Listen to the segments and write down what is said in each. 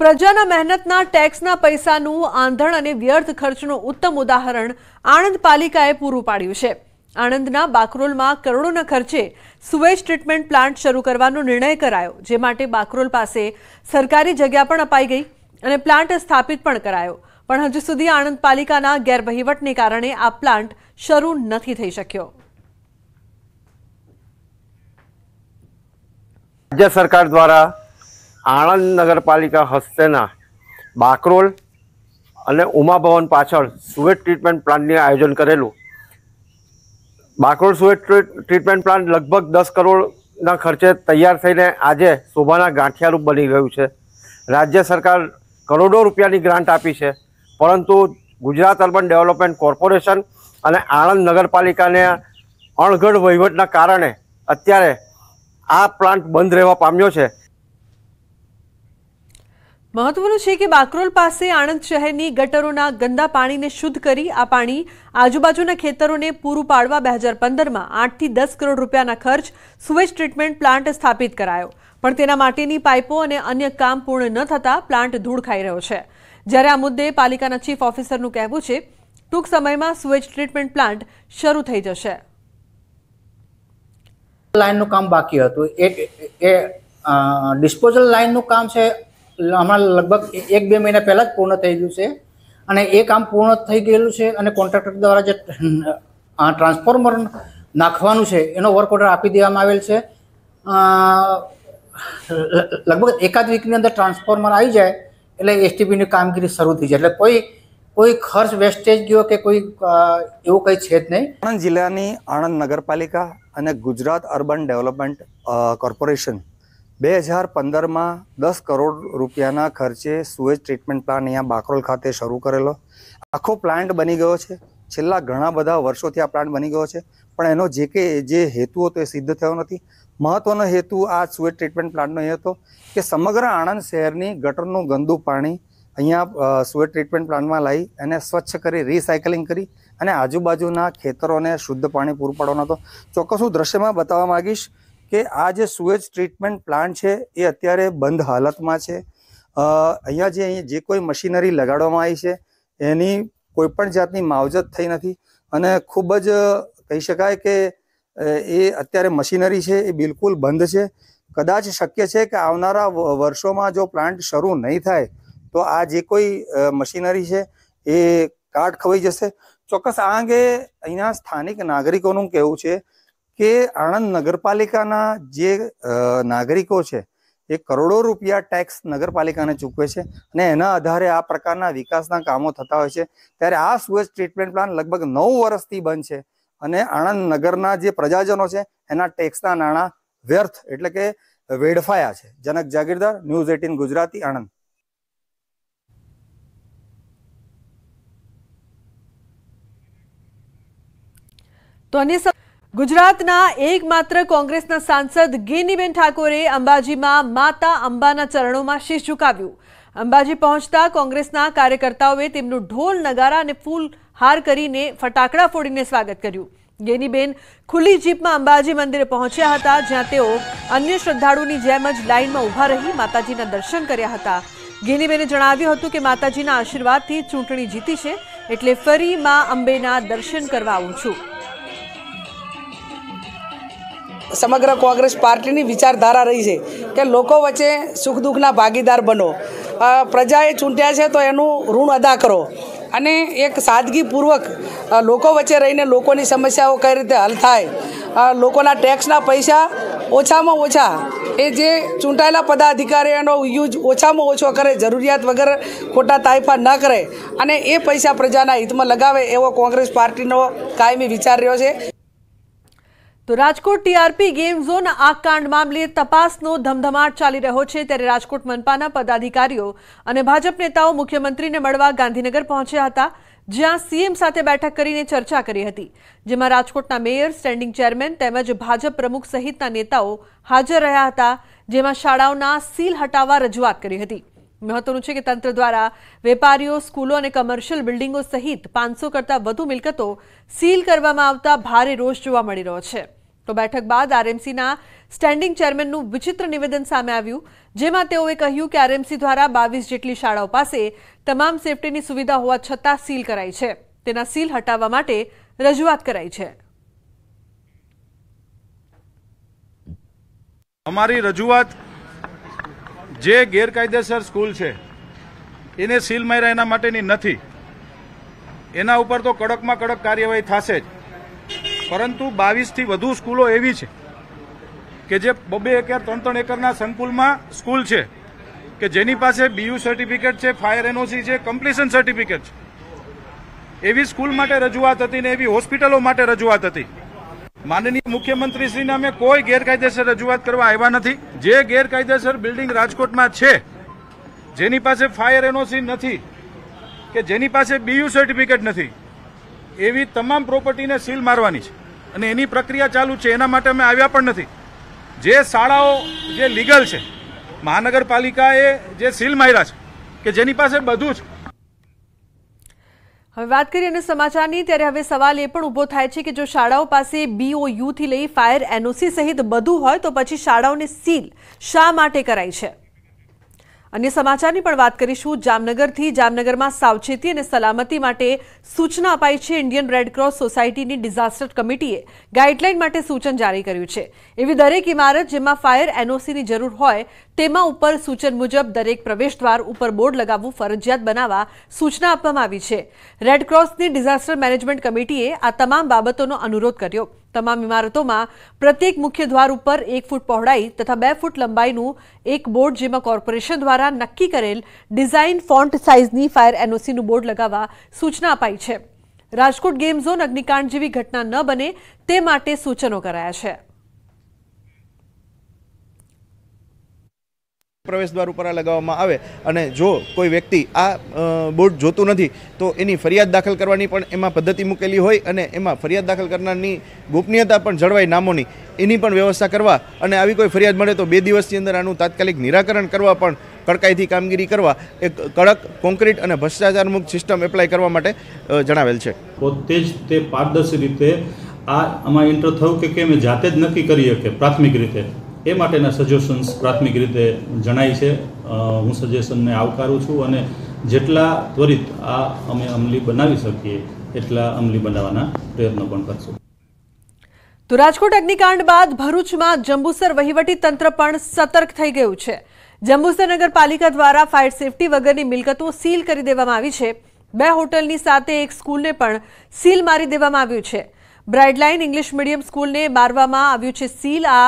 પ્રજાના મહેનતના ટેક્સના પૈસાનું આંધણ અને વ્યર્થ ખર્ચનું ઉત્તમ ઉદાહરણ આણંદ પાલિકાએ પૂરું પાડ્યું છે આણંદના બાકરોલમાં કરોડોના ખર્ચે સુવેજ ટ્રીટમેન્ટ પ્લાન્ટ શરૂ કરવાનો નિર્ણય કરાયો જે માટે બાકરોલ પાસે સરકારી જગ્યા પણ અપાઈ ગઈ અને પ્લાન્ટ સ્થાપિત પણ કરાયો પણ હજુ સુધી આણંદ પાલિકાના ગેરવહીવટને કારણે આ પ્લાન્ટ શરૂ નથી થઈ શક્યો રાજ્ય સરકાર દ્વારા આણંદ નગરપાલિકા હસ્તેના બાકરોલ અને ઉમાભવન પાછળ સુએટ ટ્રીટમેન્ટ પ્લાન્ટનું આયોજન કરેલું બાકરોલ સુએટ ટ્રીટમેન્ટ પ્લાન્ટ લગભગ દસ કરોડના ખર્ચે તૈયાર થઈને આજે શોભાના ગાંઠિયારૂપ બની ગયું છે રાજ્ય સરકાર કરોડો રૂપિયાની ગ્રાન્ટ આપી છે પરંતુ ગુજરાત અર્બન ડેવલપમેન્ટ કોર્પોરેશન અને આણંદ નગરપાલિકાને અણઘડ વહીવટના કારણે અત્યારે આ પ્લાન્ટ બંધ રહેવા પામ્યો છે મહત્વનું છે કે બાકરોલ પાસે આણંદ શહેરની ગટરોના ગંદા પાણીને શુદ્ધ કરી આ પાણી આજુબાજુના ખેતરોને પૂરું પાડવા બે હજાર પંદરમાં આઠથી દસ કરોડ રૂપિયાના ખર્ચ સુવેજ ટ્રીટમેન્ટ પ્લાન્ટ સ્થાપિત કરાયો પણ તેના માટેની પાઇપો અને અન્ય કામ પૂર્ણ ન થતાં પ્લાન્ટ ધૂળ ખાઈ રહ્યો છે જ્યારે આ મુદ્દે પાલિકાના ચીફ ઓફિસરનું કહેવું છે ટૂંક સમયમાં સુવેજ ટ્રીટમેન્ટ પ્લાન્ટ શરૂ થઈ જશે લાઇનનું કામ બાકી હતું એક એ ડિસ્પોઝલ લાઇનનું કામ છે હમણાં લગભગ એક બે મહિના પહેલાં જ પૂર્ણ થઈ ગયું છે અને એ કામ પૂર્ણ થઈ ગયેલું છે અને કોન્ટ્રાક્ટર દ્વારા જે ટ્રાન્સફોર્મર નાખવાનું છે એનો વર્ક ઓર્ડર આપી દેવામાં આવેલ છે લગભગ એકાદ વીકની અંદર ટ્રાન્સફોર્મર આવી જાય એટલે એસટીપીની કામગીરી શરૂ થઈ જાય એટલે કોઈ કોઈ ખર્ચ વેસ્ટેજ ગયો કે કોઈ એવું કંઈ છે જ નહીં આણંદ જિલ્લાની આણંદ નગરપાલિકા અને ગુજરાત અર્બન ડેવલપમેન્ટ કોર્પોરેશન બે હજાર પંદરમાં દસ કરોડ રૂપિયાના ખર્ચે સુએજ ટ્રીટમેન્ટ પ્લાન્ટ અહીંયા બાકરોલ ખાતે શરૂ કરેલો આખો પ્લાન્ટ બની ગયો છે છેલ્લા ઘણા બધા વર્ષોથી આ પ્લાન્ટ બની ગયો છે પણ એનો જે કે જે હેતુ હતો એ સિદ્ધ થયો નથી મહત્ત્વનો હેતુ આ સુએજ ટ્રીટમેન્ટ પ્લાન્ટનો એ હતો કે સમગ્ર આણંદ શહેરની ગટરનું ગંદુ પાણી અહીંયા સુએજ ટ્રીટમેન્ટ પ્લાન્ટમાં લાવી એને સ્વચ્છ કરી રિસાયકલિંગ કરી અને આજુબાજુના ખેતરોને શુદ્ધ પાણી પૂરું પાડવાનો હતો ચોક્કસ હું દ્રશ્યમાં બતાવવા માગીશ કે આ જે સુએજ ટ્રીટમેન્ટ પ્લાન્ટ છે એ અત્યારે બંધ હાલતમાં છે અ અહીંયા જે જે કોઈ મશીનરી લગાડવામાં આવી છે એની કોઈ પણ જાતની માવજત થઈ નથી અને ખૂબ જ કહી શકાય કે એ અત્યારે મશીનરી છે એ બિલકુલ બંધ છે કદાચ શક્ય છે કે આવનારા વર્ષોમાં જો પ્લાન્ટ શરૂ ન થાય તો આ જે કોઈ મશીનરી છે એ કાટ ખાઈ જશે ચોક્કસ આંગે અહીંયા સ્થાનિક નાગરિકોનું કહેવું છે કે આણંદ નગરપાલિકાના જે નાગરિકો છે એ કરોડો રૂપિયા ટેક્સ નગરપાલિકાને ચૂકવે છે અને એના આધારે આ પ્રકારના વિકાસના કામો થતા હોય છે ત્યારે આ સુએજ ટ્રીટમેન્ટ પ્લાન લગભગ નવ વર્ષથી બંધ છે અને આણંદ નગરના જે પ્રજાજનો છે એના ટેક્સના નાણાં વ્યર્થ એટલે કે વેડફાયા છે જનક જાગીરદાર ન્યૂઝ એટીન ગુજરાતી આણંદ તો અન્ય ગુજરાતના એકમાત્ર કોંગ્રેસના સાંસદ ગેનીબેન ઠાકોરે અંબાજીમાં માતા અંબાના ચરણોમાં શીશ ઝુકાવ્યું અંબાજી પહોંચતા કોંગ્રેસના કાર્યકર્તાઓએ તેમનો ઢોલ નગારા અને ફૂલહાર કરીને ફટાકડા ફોડીને સ્વાગત કર્યું ગેનીબેન ખુલી જીપમાં અંબાજી મંદિર પહોંચ્યા હતા જ્યાં તેઓ અન્ય શ્રદ્ધાળુની જેમ જ લાઈનમાં ઊભા રહી માતાજીના દર્શન કર્યા હતા ગેનીબેને જણાવ્યું હતું કે માતાજીના આશીર્વાદથી ચૂંટણી જીતી છે એટલે ફરી માં અંબેના દર્શન કરાવું છું સમગ્ર કોંગ્રેસ પાર્ટીની વિચારધારા રહી છે કે લોકો વચ્ચે સુખ દુઃખના ભાગીદાર બનો પ્રજાએ ચૂંટ્યા છે તો એનું ઋણ અદા કરો અને એક સાદગીપૂર્વક લોકો વચ્ચે રહીને લોકોની સમસ્યાઓ કઈ રીતે હલ થાય લોકોના ટેક્સના પૈસા ઓછામાં ઓછા એ જે ચૂંટાયેલા પદાધિકારીઓનો યુઝ ઓછામાં ઓછો કરે જરૂરિયાત વગર ખોટા તાઇફા ન કરે અને એ પૈસા પ્રજાના હિતમાં લગાવે એવો કોંગ્રેસ પાર્ટીનો કાયમી વિચાર રહ્યો છે તો રાજકોટ ટીઆરપી ગેમ ઝોન આ કાંડ મામલે તપાસનો ધમધમાટ ચાલી રહ્યો છે ત્યારે રાજકોટ મનપાના પદાધિકારીઓ અને ભાજપ નેતાઓ મુખ્યમંત્રીને મળવા ગાંધીનગર પહોંચ્યા હતા જ્યાં સીએમ સાથે બેઠક કરીને ચર્ચા કરી હતી જેમાં રાજકોટના મેયર સ્ટેન્ડિંગ ચેરમેન તેમજ ભાજપ પ્રમુખ સહિતના નેતાઓ હાજર રહ્યા હતા જેમાં શાળાઓના સીલ હટાવવા રજૂઆત કરી હતી મહત્વનું છે કે તંત્ર દ્વારા વેપારીઓ સ્કૂલો અને કમર્શિયલ બિલ્ડિંગો સહિત પાંચસો કરતાં વધુ મિલકતો સીલ કરવામાં આવતા ભારે રોષ જોવા મળી રહ્યો છે તો બેઠક બાદ આરએમસીના સ્ટેન્ડિંગ ચેરમેનનું વિચિત્ર નિવેદન સામે આવ્યું જેમાં તેઓએ કહ્યું કે આરએમસી દ્વારા બાવીસ જેટલી શાળાઓ પાસે તમામ સેફટીની સુવિધા હોવા છતાં સીલ કરાઈ છે તેના સીલ હટાવવા માટે રજૂઆત કરાઈ છે અમારી રજૂઆત જે ગેરકાયદેસર સ્કૂલ છે એને સીલ માર્યા એના માટેની નથી એના ઉપર તો કડકમાં કડક કાર્યવાહી થશે જ પરંતુ બાવીસથી વધુ સ્કૂલો એવી છે કે જે બબે એકર ત્રણ ત્રણ એકરના સંકુલમાં સ્કૂલ છે કે જેની પાસે બીયુ સર્ટિફિકેટ છે ફાયર એનઓસી છે કમ્પ્લીશન સર્ટિફિકેટ છે એવી સ્કૂલ માટે રજૂઆત હતી ને એવી હોસ્પિટલો માટે રજૂઆત હતી માનનીય મુખ્યમંત્રીશ્રીને અમે કોઈ ગેરકાયદેસર રજૂઆત કરવા આવ્યા નથી જે ગેરકાયદેસર બિલ્ડિંગ રાજકોટમાં છે જેની પાસે ફાયર એનઓસી નથી કે જેની પાસે બીયુ સર્ટિફિકેટ નથી એવી તમામ પ્રોપર્ટીને સીલ મારવાની છે અને એની પ્રક્રિયા ચાલુ છે એના માટે અમે આવ્યા પણ નથી જે શાળાઓ જે લીગલ છે મહાનગરપાલિકાએ જે સીલ માર્યા છે કે જેની પાસે બધું જ હવે વાત કરીએ અને સમાચારની ત્યારે હવે સવાલ એ પણ ઊભો થાય છે કે જો શાળાઓ પાસે બીઓયુથી લઈ ફાયર એનઓસી સહિત બધું હોય તો પછી શાળાઓને સીલ શા માટે કરાઈ છે અન્ય સમાચારની પણ વાત કરીશું જામનગરથી જામનગરમાં સાવચેતી અને સલામતી માટે સૂચના અપાઈ છે ઇન્ડિયન રેડક્રોસ સોસાયટીની ડિઝાસ્ટર કમિટીએ ગાઈડલાઈન માટે સૂચન જારી કર્યું છે એવી દરેક ઇમારત જેમાં ફાયર એનઓસીની જરૂર હોય તેમાં ઉપર સૂચન મુજબ દરેક પ્રવેશદ્વાર ઉપર બોર્ડ લગાવવું ફરજિયાત બનાવવા સૂચના આપવામાં આવી છે રેડક્રોસની ડિઝાસ્ટર મેનેજમેન્ટ કમિટીએ આ તમામ બાબતોનો અનુરોધ કર્યો તમામ ઇમારતોમાં પ્રત્યેક મુખ્ય દ્વાર ઉપર એક ફૂટ પહોળાઈ તથા બે ફૂટ લંબાઈનું એક બોર્ડ જેમાં કોર્પોરેશન દ્વારા નક્કી કરેલ ડિઝાઇન ફોન્ટ સાઇઝની ફાયર એનઓસીનું બોર્ડ લગાવવા સૂચના અપાઈ છે રાજકોટ ગેમ ઝોન અગ્નિકાંડ જેવી ઘટના ન બને તે માટે સૂચનો કરાયા છે પ્રવેશદ્વાર ઉપર આ લગાવવામાં આવે અને જો કોઈ વ્યક્તિ આ બોર્ડ જોતું નથી તો એની ફરિયાદ દાખલ કરવાની પણ એમાં પદ્ધતિ મૂકેલી હોય અને એમાં ફરિયાદ દાખલ કરનારની ગોપનીયતા પણ જળવાય નામોની એની પણ વ્યવસ્થા કરવા અને આવી કોઈ ફરિયાદ મળે તો બે દિવસની અંદર આનું તાત્કાલિક નિરાકરણ કરવા પણ કડકાઈથી કામગીરી કરવા એક કડક કોન્ક્રીટ અને ભ્રષ્ટાચારમુક્ત સિસ્ટમ એપ્લાય કરવા માટે જણાવેલ છે પોતે જ તે પારદર્શી રીતે આ આમાં એન્ટર થયું કે કેમ જાતે જ નક્કી કરી શકે પ્રાથમિક રીતે એ માટેના સજેશન્સ પ્રાથમિક રીતે જણાય છે હું સજેશનને આવકારું છું અને જેટલા ત્વરિત આ અમે અમલી બનાવી શકીએ એટલા અમલી બનાવવાના પ્રયત્નો પણ કરશું તો રાજકોટ અગ્નિકાંડ બાદ ભરૂચમાં જંબુસર વહીવટી તંત્ર પણ સતર્ક થઈ ગયું છે જંબુસર નગરપાલિકા દ્વારા ફાયર સેફટી વગરની મિલકતો સીલ કરી દેવામાં આવી છે બે હોટલની સાથે એક સ્કૂલને પણ સીલ મારી દેવામાં આવ્યું છે બ્રાઇડલાઇન ઇંગ્લિશ મીડિયમ સ્કૂલને મારવામાં આવ્યું છે સીલ આ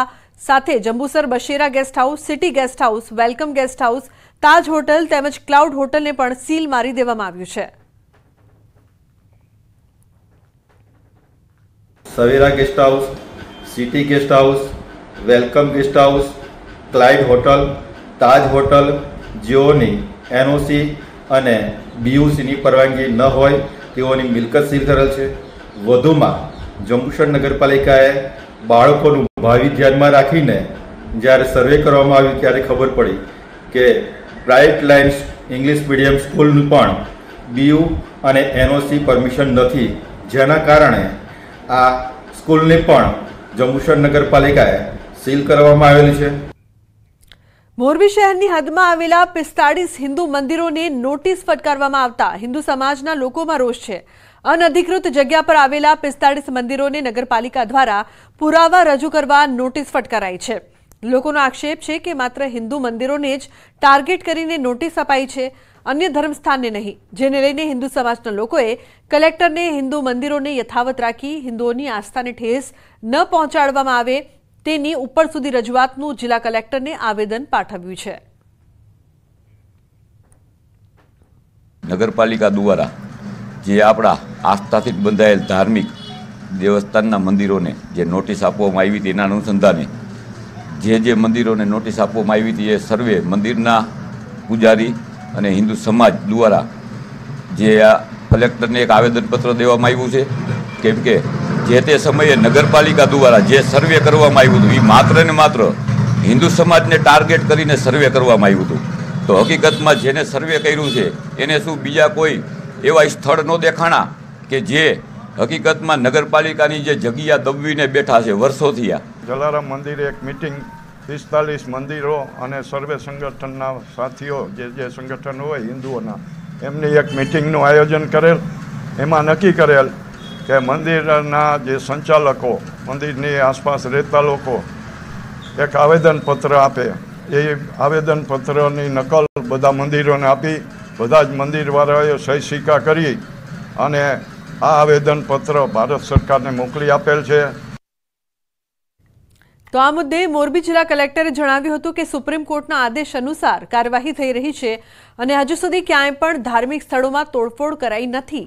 સાથે Jambusar Basera guest house city guest house welcome guest house Taj hotel તેમજ ક્લાઉડ હોટલને પણ સીલ મારી દેવામાં આવ્યું છે Savera guest house city guest house welcome guest house Clyde hotel Taj hotel જેઓની એનઓસી અને બીયુસીની પરવાનગી ન હોય તેઓની મિલકત સીલ કરેલ છે વધુમાં જંબુસર નગરપાલિકાએ બાળકોનું ભાવિ ધ્યાનમાં રાખીને જ્યારે સર્વે કરવામાં આવ્યું ત્યારે ખબર પડી કે બ્રાઇટ લાઇન્સ ઇંગ્લિશ મીડિયમ સ્કૂલનું પણ બીયુ અને એનઓસી પરમિશન નથી જેના કારણે આ સ્કૂલને પણ જંબુસર નગરપાલિકાએ સીલ કરવામાં આવેલી છે મોરબી શહેરની હદમાં આવેલા પિસ્તાળીસ હિન્દુ મંદિરોને નોટિસ ફટકારવામાં આવતા હિન્દુ સમાજના લોકોમાં રોષ છે અનધિકૃત જગ્યા પર આવેલા પિસ્તાળીસ મંદિરોને નગરપાલિકા દ્વારા પુરાવા રજૂ કરવા નોટિસ ફટકારાઈ છે લોકોનો આક્ષેપ છે કે માત્ર હિન્દુ મંદિરોને જ ટાર્ગેટ કરીને નોટિસ અપાઈ છે અન્ય ધર્મસ્થાનને નહીં જેને લઈને હિન્દુ સમાજના લોકોએ કલેક્ટરને હિન્દુ મંદિરોને યથાવત રાખી હિન્દુઓની આસ્થાને ઠેસ ન પહોંચાડવામાં આવે તેની ઉપર સુધી રજૂઆતનું જિલ્લા કલેક્ટરને આવેદન પાઠવ્યું છે નગરપાલિકા દ્વારા જે આપણા આસ્થાથી બંધાયેલ ધાર્મિક દેવસ્થાનના મંદિરોને જે નોટિસ આપવામાં આવી હતી એના અનુસંધાને જે જે મંદિરોને નોટિસ આપવામાં આવી હતી એ સર્વે મંદિરના પૂજારી અને હિન્દુ સમાજ દ્વારા જે આ કલેક્ટરને એક આવેદનપત્ર દેવામાં આવ્યું છે કેમ કે જે તે સમયે નગરપાલિકા દ્વારા જે સર્વે કરવામાં આવ્યું હતું એ માત્ર ને માત્ર હિન્દુ સમાજને ટાર્ગેટ કરીને સર્વે કરવામાં આવ્યું હતું તો હકીકતમાં જેને સર્વે કર્યું છે એને શું બીજા કોઈ એવા સ્થળ ન દેખાણા કે જે હકીકતમાં નગરપાલિકાની જે જગ્યા દબવીને બેઠા છે વર્ષોથી આ જલારામ મંદિરે એક મિટિંગ પિસ્તાલીસ મંદિરો અને સર્વે સંગઠનના સાથીઓ જે જે સંગઠન હોય હિન્દુઓના એમની એક મિટિંગનું આયોજન કરેલ એમાં નક્કી કરેલ કે મંદિરના જે સંચાલકો મંદિરની આસપાસ રહેતા લોકો એક આવેદનપત્ર આપે એ આવેદનપત્રની નકલ બધા મંદિરોને આપી બધા જ મંદિરવાળાએ સહી સિક્કા કરી અને આ આવેદનપત્ર ભારત સરકારને મોકલી આપેલ છે તો આ મુદ્દે મોરબી જિલ્લા કલેક્ટરે જણાવ્યું હતું કે સુપ્રીમ કોર્ટના આદેશ અનુસાર કાર્યવાહી થઈ રહી છે અને હજુ સુધી ક્યાંય પણ ધાર્મિક સ્થળોમાં તોડફોડ કરાઈ નથી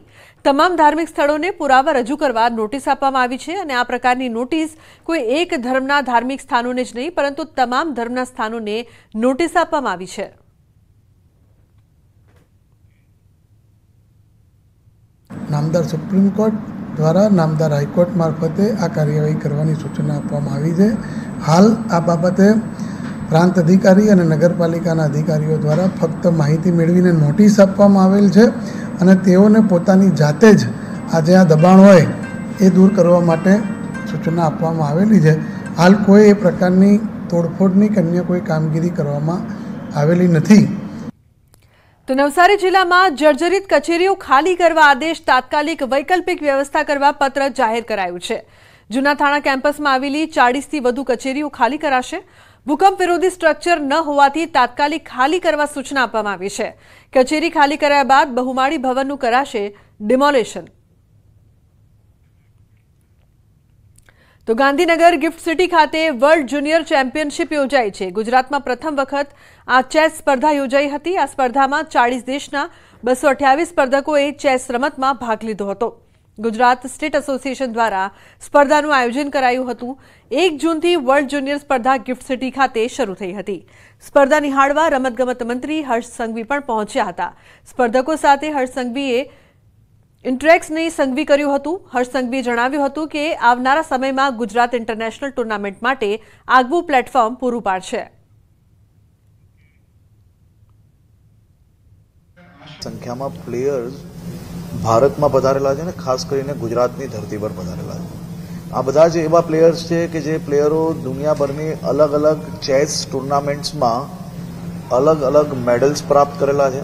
તમામ ધાર્મિક સ્થળોને પુરાવા રજૂ કરવા નોટિસ આપવામાં આવી છે અને આ પ્રકારની નોટિસ કોઈ એક ધર્મના ધાર્મિક સ્થાનોને જ નહીં પરંતુ તમામ ધર્મના સ્થાનોને નોટિસ આપવામાં આવી છે નામદાર સુપ્રીમ કોર્ટ દ્વારા નામદાર હાઈકોર્ટ મારફતે આ કાર્યવાહી કરવાની સૂચના આપવામાં આવી છે હાલ આ બાબતે પ્રાંત અધિકારી અને નગરપાલિકાના અધિકારીઓ દ્વારા ફક્ત માહિતી મેળવીને નોટિસ આપવામાં આવેલ છે અને તેઓને પોતાની જાતે જ આ જે આ દબાણ હોય એ દૂર કરવા માટે સૂચના આપવામાં આવેલી છે હાલ કોઈ એ પ્રકારની તોડફોડની કે અન્ય કોઈ કામગીરી કરવામાં આવેલી નથી તો નવસારી જિલ્લામાં જર્જરિત કચેરીઓ ખાલી કરવા આદેશ તાત્કાલિક વૈકલ્પિક વ્યવસ્થા કરવા પત્ર જાહેર કરાયું છે જૂના થાણા કેમ્પસમાં આવેલી ચાળીસથી વધુ કચેરીઓ ખાલી કરાશે ભૂકંપ વિરોધી સ્ટ્રક્ચર ન હોવાથી તાત્કાલિક ખાલી કરવા સૂચના આપવામાં આવી છે કચેરી ખાલી કરાયા બાદ બહુમાળી ભવનનું કરાશે ડિમોલેશન તો ગાંધીનગર ગિફ્ટ સિટી ખાતે વર્લ્ડ જુનિયર ચેમ્પિયનશિપ યોજાઈ છે ગુજરાતમાં પ્રથમ વખત આ ચેસ સ્પર્ધા યોજાઈ હતી આ સ્પર્ધામાં ચાળીસ દેશના બસો અઠ્યાવીસ સ્પર્ધકોએ ચેસ રમતમાં ભાગ લીધો હતો ગુજરાત સ્ટેટ એસોસિએશન દ્વારા સ્પર્ધાનું આયોજન કરાયું હતું એક જૂનથી વર્લ્ડ જુનિયર સ્પર્ધા ગિફ્ટ સિટી ખાતે શરૂ થઈ હતી સ્પર્ધા નિહાળવા રમતગમત મંત્રી હર્ષ સંઘવી પણ પહોંચ્યા હતા સ્પર્ધકો સાથે હર્ષ સંઘવીએ ઇન્ટ્રેક્સને સંઘવી કર્યું હતું હર્ષ સંઘવીએ જણાવ્યું હતું કે આવનારા સમયમાં ગુજરાત ઇન્ટરનેશનલ ટુર્નામેન્ટ માટે આગવું પ્લેટફોર્મ પૂરું પાડશે સંખ્યામાં પ્લેયર્સ ભારતમાં પધારેલા છે ને ખાસ કરીને ગુજરાતની ધરતી પર પધારેલા છે આ બધા જ એવા પ્લેયર્સ છે કે જે પ્લેયરો દુનિયાભરની અલગ અલગ ચેસ ટુર્નામેન્ટ્સમાં અલગ અલગ મેડલ્સ પ્રાપ્ત કરેલા છે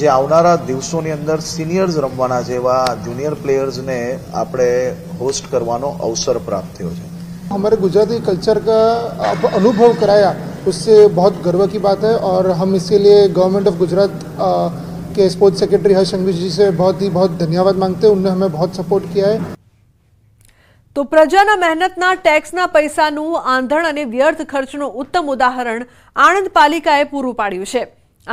જે આવનારા દિવસોની અંદર સિનિયર્સ રમવાના જેવા જુનિયર પ્લેયર્સને આપણે હોસ્ટ કરવાનો અવસર પ્રાપ્ત થયો છે અમારે ગુજરાતી કલ્ચર का अनुभव कराया उससे बहुत गर्व की बात है और हम इसके लिए गवर्नमेंट ऑफ गुजरात के स्पोर्ट्स सेक्रेटरी हर्ष संघवी जी से बहुत ही बहुत धन्यवाद मांगते हैं उनने हमें बहुत તો પ્રજાના મહેનતના ટેક્સના પૈસાનું આંધણ અને વ્યર્થ ખર્ચનું ઉત્તમ ઉદાહરણ આણંદ પાલિકાએ પૂરું પાડ્યું છે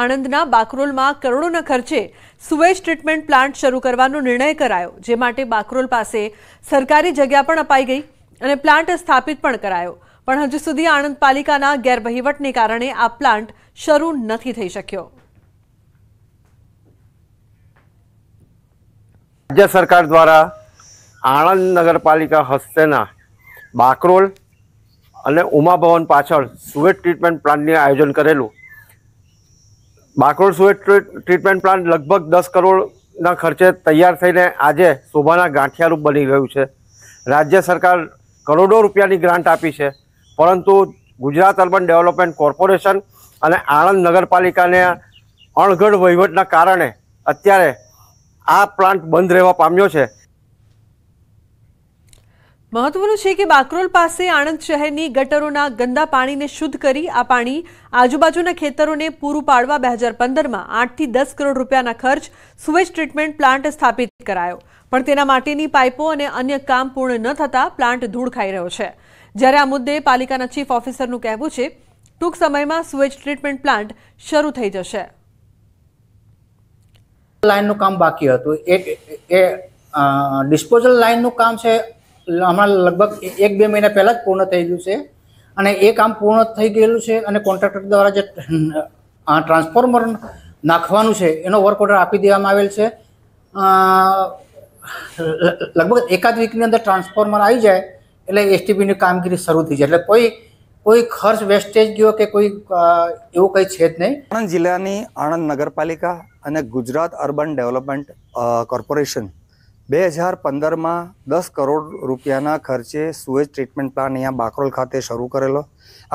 આણંદના બાકરોલમાં કરોડોના ખર્ચે સુવેજ ટ્રીટમેન્ટ પ્લાન્ટ શરૂ કરવાનો નિર્ણય કરાયો જે માટે બાકરોલ પાસે સરકારી જગ્યા પણ અપાઈ ગઈ અને પ્લાન્ટ સ્થાપિત પણ કરાયો પણ હજુ સુધી આણંદ પાલિકાના ગેરવહીવટને કારણે આ પ્લાન્ટ શરૂ નથી થઈ શક્યો રાજ્ય સરકાર દ્વારા આણંદ નગરપાલિકા હસ્તેના બાકરોલ અને ઉમાભવન પાછળ સુવેજ ટ્રીટમેન્ટ પ્લાન્ટનું આયોજન કરેલું બાકરોલ સુએટ ટ્રીટમેન્ટ પ્લાન્ટ લગભગ દસ કરોડના ખર્ચે તૈયાર થઈને આજે શોભાના ગાંઠિયારૂપ બની ગયું છે રાજ્ય સરકાર કરોડો રૂપિયાની ગ્રાન્ટ આપી છે પરંતુ ગુજરાત અર્બન ડેવલપમેન્ટ કોર્પોરેશન અને આણંદ નગરપાલિકાને અણઘડ વહીવટના કારણે અત્યારે આ પ્લાન્ટ બંધ રહેવા પામ્યો છે મહત્વનું છે કે બાકરોલ પાસે આણંદ શહેરની ગટરોના ગંદા પાણીને શુદ્ધ કરી આ પાણી આજુબાજુના ખેતરોને પૂરું પાડવા બે હજાર પંદરમાં આઠથી દસ કરોડ રૂપિયાના ખર્ચ સુવેજ ટ્રીટમેન્ટ પ્લાન્ટ સ્થાપિત કરાયો પણ તેના માટેની પાઇપો અને અન્ય કામ પૂર્ણ ન થતાં પ્લાન્ટ ધૂળ ખાઈ રહ્યો છે જ્યારે આ મુદ્દે પાલિકાના ચીફ ઓફિસરનું કહેવું છે ટૂંક સમયમાં સુવેજ ટ્રીટમેન્ટ પ્લાન્ટ શરૂ થઈ જશે લાઇનનું કામ બાકી હતું એક એ ડિસ્પોઝલ લાઇનનું કામ છે હમણાં લગભગ એક બે મહિના પહેલાં જ પૂર્ણ થઈ ગયું છે અને એ કામ પૂર્ણ થઈ ગયેલું છે અને કોન્ટ્રાક્ટર દ્વારા જે ટ્રાન્સફોર્મર નાખવાનું છે એનો વર્ક ઓર્ડર આપી દેવામાં આવેલ છે લગભગ એકાદ વીકની અંદર ટ્રાન્સફોર્મર આવી જાય એટલે એસટીપીની કામગીરી શરૂ થઈ જાય એટલે કોઈ કોઈ ખર્ચ વેસ્ટેજ ગયો કે કોઈ એવું કંઈ છે જ નહીં આણંદ જિલ્લાની આણંદ નગરપાલિકા અને ગુજરાત અર્બન ડેવલપમેન્ટ કોર્પોરેશન બે હજાર પંદરમાં દસ કરોડ રૂપિયાના ખર્ચે સુએજ ટ્રીટમેન્ટ પ્લાન્ટ અહીંયા બાકરોલ ખાતે શરૂ કરેલો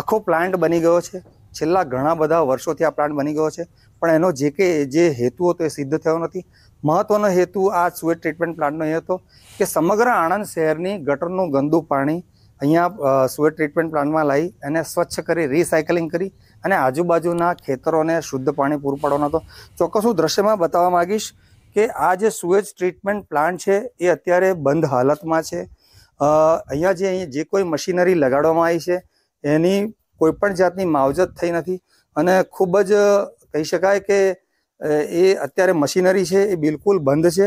આખો પ્લાન્ટ બની ગયો છે છેલ્લા ઘણા બધા વર્ષોથી આ પ્લાન્ટ બની ગયો છે પણ એનો જે કે જે હેતુ હતો એ સિદ્ધ થયો નથી મહત્ત્વનો હેતુ આ સુએજ ટ્રીટમેન્ટ પ્લાન્ટનો એ હતો કે સમગ્ર આણંદ શહેરની ગટરનું ગંદુ પાણી અહીંયા સુએજ ટ્રીટમેન્ટ પ્લાન્ટમાં લાવી અને સ્વચ્છ કરી રિસાયકલિંગ કરી અને આજુબાજુના ખેતરોને શુદ્ધ પાણી પૂરું પાડવાનો હતો ચોક્કસ હું દ્રશ્યમાં બતાવવા માગીશ કે આ જે સુએજ ટ્રીટમેન્ટ પ્લાન્ટ છે એ અત્યારે બંધ હાલતમાં છે અ અહીંયા જે જે કોઈ મશીનરી લગાડવામાં આવી છે એની કોઈ પણ જાતની માવજત થઈ નથી અને ખૂબ જ કહી શકાય કે એ અત્યારે મશીનરી છે એ બિલકુલ બંધ છે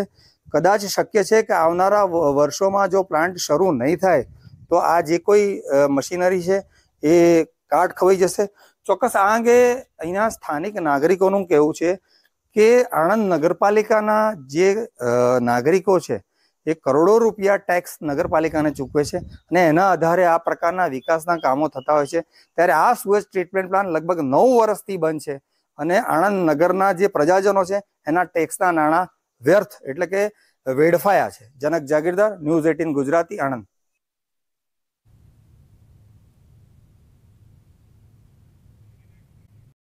કદાચ શક્ય છે કે આવનારા વર્ષોમાં જો પ્લાન્ટ શરૂ ન થાય તો આ જે કોઈ મશીનરી છે એ કાટ ખાઈ જશે ચોક્કસ આ અંગે આ સ્થાનિક નાગરિકોનું કહેવું છે કે આણંદ નગરપાલિકાના જે નાગરિકો છે એ કરોડો રૂપિયા ટેક્સ નગરપાલિકાને ચૂકવે છે અને એના આધારે આ પ્રકારના વિકાસના કામો થતા હોય છે ત્યારે આ સુએજ ટ્રીટમેન્ટ પ્લાન લગભગ નવ વર્ષથી બંધ છે અને આણંદ નગરના જે પ્રજાજનો છે એના ટેક્સના નાણાં વ્યર્થ એટલે કે વેડફાયા છે જનક જાગીરદાર ન્યૂઝ એટીન ગુજરાતી આણંદ